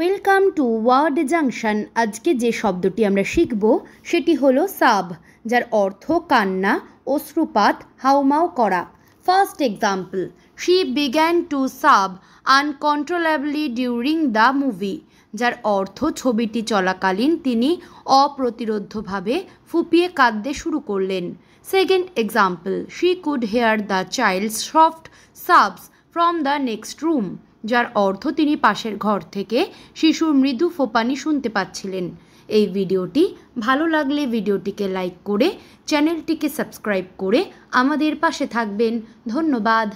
welcome to word junction আজকে যে শব্দটি আমরা শিখব সেটি হলো সাব যার অর্থ কান্না অশ্রুপাত হাওমাও করা first example she began to sob uncontrollably during the movie যার অর্থ ছবিটি চলাকালীন তিনি অপ্রতিরোধ্যভাবে ফুপিয়ে কাঁদতে শুরু করলেন second example she could hear the child soft sobs from the next room যার অর্থ তিনি পাশের ঘর থেকে শিশুর মৃদু ফোপানি শুনতে পাচ্ছিলেন এই ভিডিওটি ভালো লাগলে ভিডিওটিকে লাইক করে চ্যানেলটিকে সাবস্ক্রাইব করে আমাদের পাশে থাকবেন ধন্যবাদ